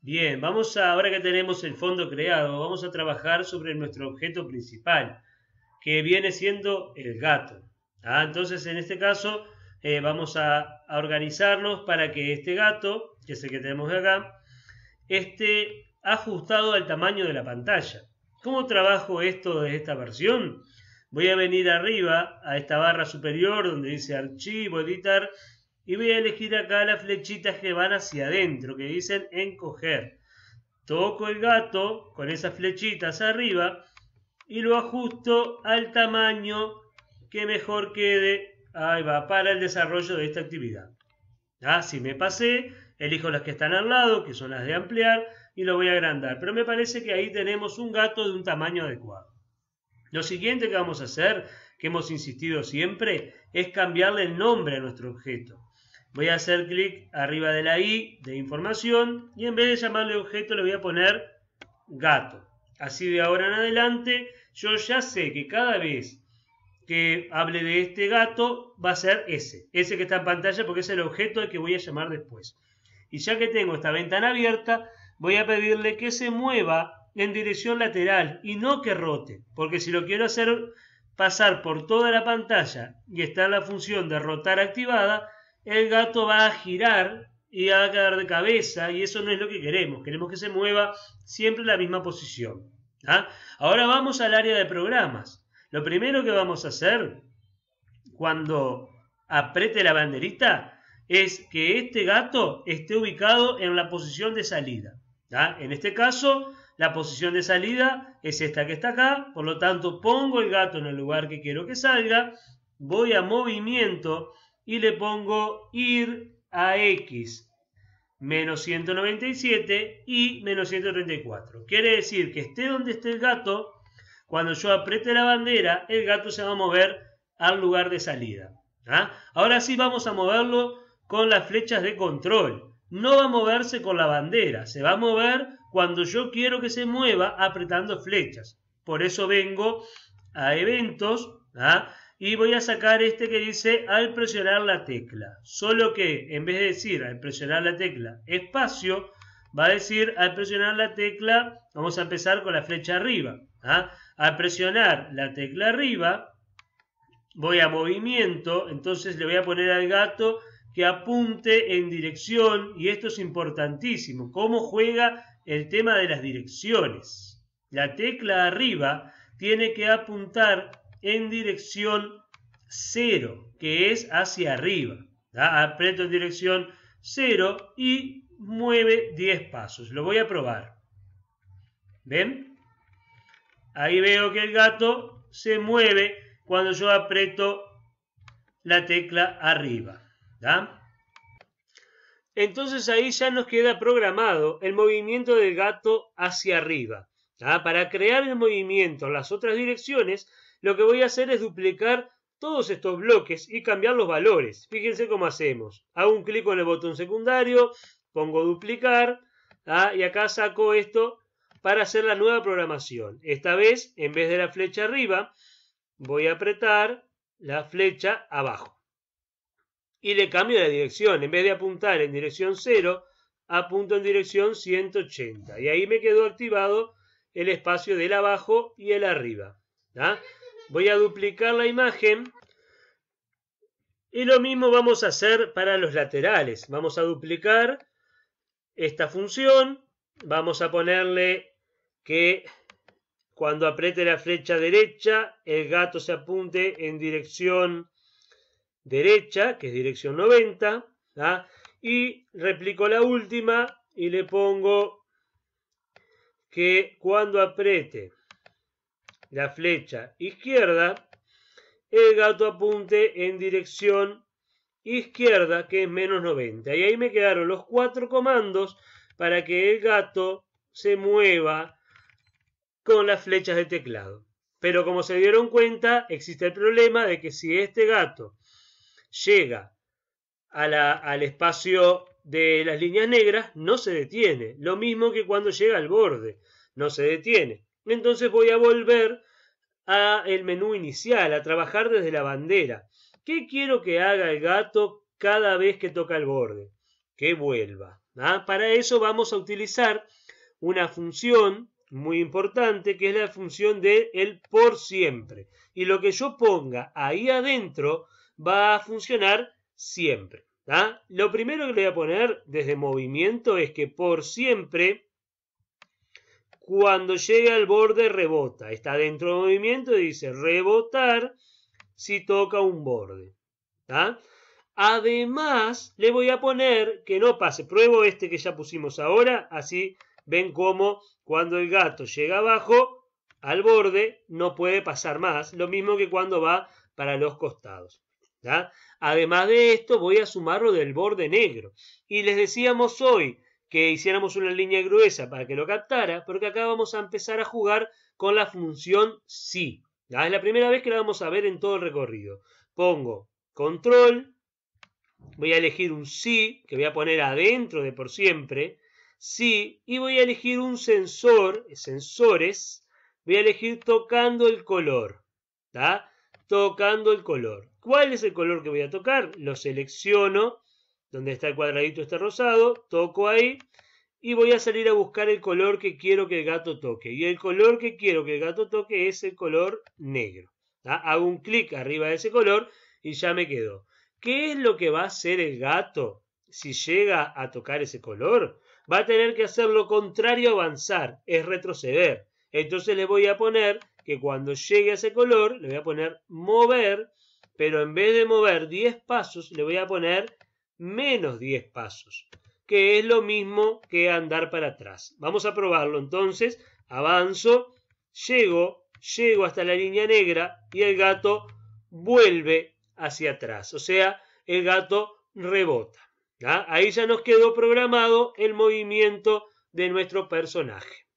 Bien, vamos a, ahora que tenemos el fondo creado, vamos a trabajar sobre nuestro objeto principal, que viene siendo el gato. ¿ah? entonces, en este caso, eh, vamos a, organizarnos para que este gato, que es el que tenemos acá, esté ajustado al tamaño de la pantalla. ¿Cómo trabajo esto de esta versión? Voy a venir arriba a esta barra superior donde dice archivo, editar, y voy a elegir acá las flechitas que van hacia adentro, que dicen encoger. Toco el gato con esas flechitas arriba y lo ajusto al tamaño que mejor quede ahí para el desarrollo de esta actividad. Así ah, si me pasé, elijo las que están al lado, que son las de ampliar, y lo voy a agrandar. Pero me parece que ahí tenemos un gato de un tamaño adecuado. Lo siguiente que vamos a hacer, que hemos insistido siempre, es cambiarle el nombre a nuestro objeto. Voy a hacer clic arriba de la I de información y en vez de llamarle objeto le voy a poner gato. Así de ahora en adelante yo ya sé que cada vez que hable de este gato va a ser ese. Ese que está en pantalla porque es el objeto al que voy a llamar después. Y ya que tengo esta ventana abierta, voy a pedirle que se mueva en dirección lateral y no que rote. Porque si lo quiero hacer pasar por toda la pantalla y está la función de rotar activada, el gato va a girar y va a quedar de cabeza y eso no es lo que queremos. Queremos que se mueva siempre en la misma posición. ¿ah? Ahora vamos al área de programas. Lo primero que vamos a hacer cuando apriete la banderita es que este gato esté ubicado en la posición de salida. ¿Ah? En este caso, la posición de salida es esta que está acá, por lo tanto pongo el gato en el lugar que quiero que salga, voy a movimiento, y le pongo ir a x menos 197 y menos 134. Quiere decir que esté donde esté el gato, cuando yo apriete la bandera, el gato se va a mover al lugar de salida. ¿ah? Ahora sí vamos a moverlo con las flechas de control. No va a moverse con la bandera, se va a mover cuando yo quiero que se mueva apretando flechas. Por eso vengo a eventos, ¿ah? Y voy a sacar este que dice al presionar la tecla. Solo que en vez de decir al presionar la tecla espacio, va a decir al presionar la tecla, vamos a empezar con la flecha arriba. ¿ah? Al presionar la tecla arriba, voy a movimiento, entonces le voy a poner al gato que apunte en dirección, y esto es importantísimo, cómo juega el tema de las direcciones. La tecla arriba tiene que apuntar en dirección 0, que es hacia arriba. ¿da? Aprieto en dirección 0 y mueve 10 pasos. Lo voy a probar. ¿Ven? Ahí veo que el gato se mueve cuando yo aprieto la tecla arriba. ¿da? Entonces ahí ya nos queda programado el movimiento del gato hacia arriba. Para crear el movimiento en las otras direcciones, lo que voy a hacer es duplicar todos estos bloques y cambiar los valores. Fíjense cómo hacemos. Hago un clic en el botón secundario, pongo duplicar ¿ah? y acá saco esto para hacer la nueva programación. Esta vez, en vez de la flecha arriba, voy a apretar la flecha abajo. Y le cambio la dirección. En vez de apuntar en dirección 0, apunto en dirección 180. Y ahí me quedó activado el espacio del abajo y el arriba. ¿ah? Voy a duplicar la imagen. Y lo mismo vamos a hacer para los laterales. Vamos a duplicar esta función. Vamos a ponerle que cuando apriete la flecha derecha, el gato se apunte en dirección derecha, que es dirección 90. ¿ah? Y replico la última y le pongo que cuando apriete la flecha izquierda, el gato apunte en dirección izquierda, que es menos 90. Y ahí me quedaron los cuatro comandos para que el gato se mueva con las flechas de teclado. Pero como se dieron cuenta, existe el problema de que si este gato llega al espacio de las líneas negras, no se detiene. Lo mismo que cuando llega al borde, no se detiene. Entonces voy a volver al menú inicial, a trabajar desde la bandera. ¿Qué quiero que haga el gato cada vez que toca el borde? Que vuelva. ¿Ah? Para eso vamos a utilizar una función muy importante que es la función de el por siempre. Y lo que yo ponga ahí adentro va a funcionar siempre. ¿ah? Lo primero que le voy a poner desde movimiento es que por siempre cuando llega al borde rebota. Está dentro del movimiento y dice rebotar si toca un borde. Además, le voy a poner que no pase. Pruebo este que ya pusimos ahora. Así ven cómo cuando el gato llega abajo al borde no puede pasar más. Lo mismo que cuando va para los costados. Además de esto, voy a sumarlo del borde negro. Y les decíamos hoy, que hiciéramos una línea gruesa para que lo captara, porque acá vamos a empezar a jugar con la función sí. Es la primera vez que la vamos a ver en todo el recorrido. Pongo control, voy a elegir un sí, que voy a poner adentro de por siempre, sí, y voy a elegir un sensor, sensores, voy a elegir tocando el color, ¿está? Tocando el color. ¿Cuál es el color que voy a tocar? Lo selecciono donde está el cuadradito este rosado, toco ahí y voy a salir a buscar el color que quiero que el gato toque. Y el color que quiero que el gato toque es el color negro. Hago un clic arriba de ese color y ya me quedó. ¿Qué es lo que va a hacer el gato si llega a tocar ese color? Va a tener que hacer lo contrario avanzar, es retroceder. Entonces le voy a poner que cuando llegue a ese color, le voy a poner mover, pero en vez de mover 10 pasos, le voy a poner menos 10 pasos, que es lo mismo que andar para atrás. Vamos a probarlo entonces. Avanzo, llego, llego hasta la línea negra y el gato vuelve hacia atrás. O sea, el gato rebota. ¿ah? Ahí ya nos quedó programado el movimiento de nuestro personaje.